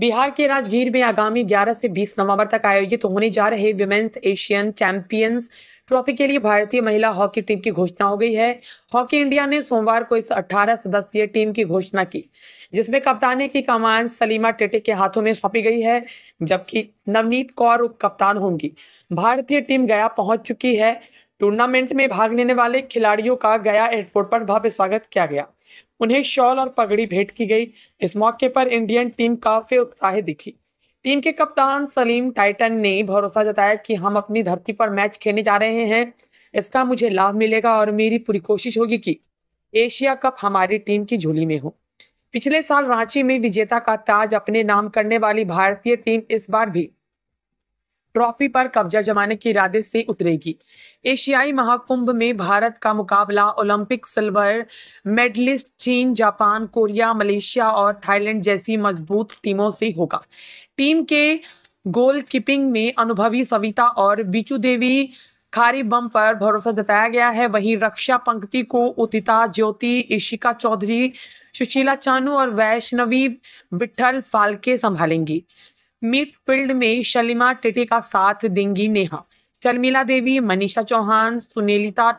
बिहार के राजगीर में आगामी 11 से 20 नवंबर तक आयोजित होने जा रहे विमेंस एशियन चैंपियंस ट्रॉफी के लिए भारतीय महिला हॉकी टीम की घोषणा हो गई है हॉकी इंडिया ने सोमवार को इस 18 सदस्यीय टीम की घोषणा की जिसमें कप्तानी की कमान सलीमा टेटे के हाथों में सौंपी गई है जबकि नवनीत कौर उप कप्तान होंगी भारतीय टीम गया पहुंच चुकी है टूर्नामेंट में भाग लेने वाले खिलाड़ियों का गया एयरपोर्ट पर भव्य स्वागत किया गया उन्हें शॉल और पगड़ी भेंट की गई इस मौके पर इंडियन टीम काफी उत्साहित दिखी टीम के कप्तान सलीम टाइटन ने भरोसा जताया कि हम अपनी धरती पर मैच खेलने जा रहे हैं इसका मुझे लाभ मिलेगा और मेरी पूरी कोशिश होगी कि एशिया कप हमारी टीम की झोली में हो पिछले साल रांची में विजेता का ताज अपने नाम करने वाली भारतीय टीम इस बार भी ट्रॉफी पर कब्जा जमाने के इरादे से उतरेगी एशियाई महाकुंभ में भारत का मुकाबला ओलंपिक सिल्वर मेडलिस्ट चीन जापान कोरिया मलेशिया और थाईलैंड जैसी मजबूत टीमों से होगा टीम के गोल कीपिंग में अनुभवी सविता और बीचू देवी खारी बम पर भरोसा जताया गया है वहीं रक्षा पंक्ति को उतिता ज्योति ईशिका चौधरी सुशीला चानू और वैष्णवी बिठल फालके संभालेंगी मिडफील्ड में शलिमा टेटे का साथ देंगी नेहा शर्मिला देवी मनीषा चौहान सुनीलिता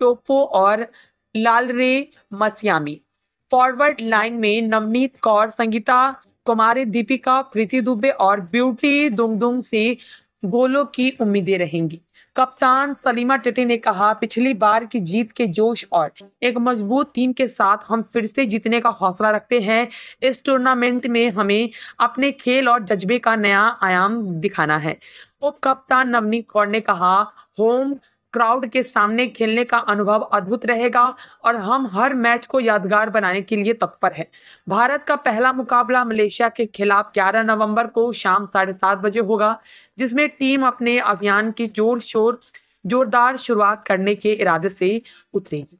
टोपो और लालरे मसियामी फॉरवर्ड लाइन में नवनीत कौर संगीता कुमारी दीपिका प्रीति दुबे और ब्यूटी दुंगदुंग से गोलों की उम्मीदें रहेंगी कप्तान सलीमा टेटे ने कहा पिछली बार की जीत के जोश और एक मजबूत टीम के साथ हम फिर से जीतने का हौसला रखते हैं इस टूर्नामेंट में हमें अपने खेल और जज्बे का नया आयाम दिखाना है उप कप्तान नवनीत कौर ने कहा होम क्राउड के सामने खेलने का अनुभव अद्भुत रहेगा और हम हर मैच को यादगार बनाने के लिए तत्पर है भारत का पहला मुकाबला मलेशिया के खिलाफ 11 नवंबर को शाम साढ़े सात बजे होगा जिसमें टीम अपने अभियान की जोर शोर जोरदार शुरुआत करने के इरादे से उतरेगी